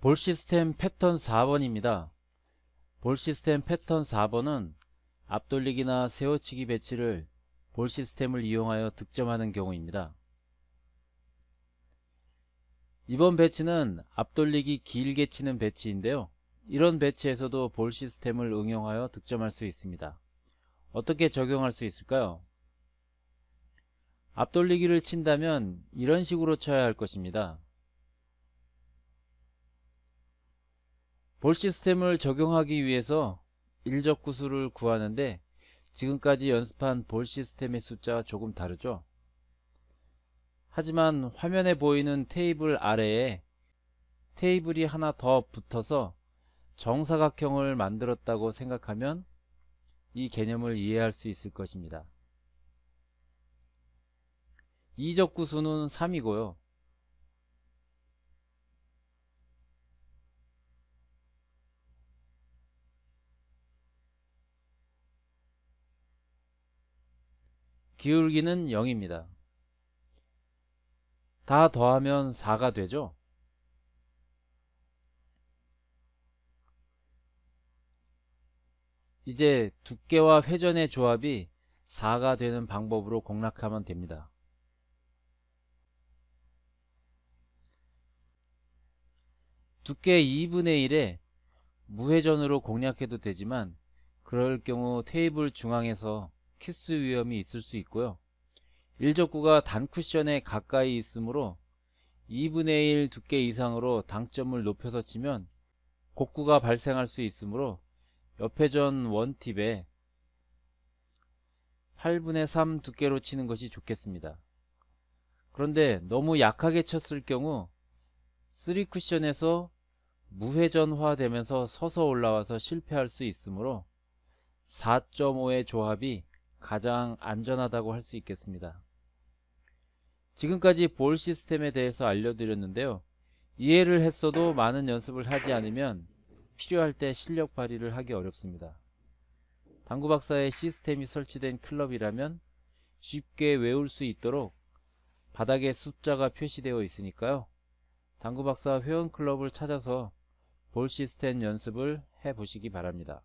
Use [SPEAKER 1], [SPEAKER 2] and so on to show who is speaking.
[SPEAKER 1] 볼 시스템 패턴 4번입니다. 볼 시스템 패턴 4번은 앞돌리기나 세워치기 배치를 볼 시스템을 이용하여 득점하는 경우입니다. 이번 배치는 앞돌리기 길게 치는 배치인데요. 이런 배치에서도 볼 시스템을 응용하여 득점할 수 있습니다. 어떻게 적용할 수 있을까요? 앞돌리기를 친다면 이런 식으로 쳐야 할 것입니다. 볼 시스템을 적용하기 위해서 일적 구수를 구하는데 지금까지 연습한 볼 시스템의 숫자와 조금 다르죠? 하지만 화면에 보이는 테이블 아래에 테이블이 하나 더 붙어서 정사각형을 만들었다고 생각하면 이 개념을 이해할 수 있을 것입니다. 이적구수는 3이고요. 기울기는 0입니다. 다 더하면 4가 되죠? 이제 두께와 회전의 조합이 4가 되는 방법으로 공략하면 됩니다. 두께 2분의 1에 무회전으로 공략해도 되지만 그럴 경우 테이블 중앙에서 키스 위험이 있을 수 있고요. 1적구가 단쿠션에 가까이 있으므로 2분의 1 두께 이상으로 당점을 높여서 치면 곡구가 발생할 수 있으므로 옆에전 원팁에 8분의 3 두께로 치는 것이 좋겠습니다. 그런데 너무 약하게 쳤을 경우 3쿠션에서 무회전화 되면서 서서 올라와서 실패할 수 있으므로 4.5의 조합이 가장 안전하다고 할 수 있겠습니다. 지금까지 볼 시스템에 대해서 알려드렸는데요. 이해를 했어도 많은 연습을 하지 않으면 필요할 때 실력 발휘를 하기 어렵습니다. 당구 박사의 시스템이 설치된 클럽이라면 쉽게 외울 수 있도록 바닥에 숫자가 표시되어 있으니까요. 당구 박사 회원 클럽을 찾아서 볼 시스템 연습을 해 보시기 바랍니다.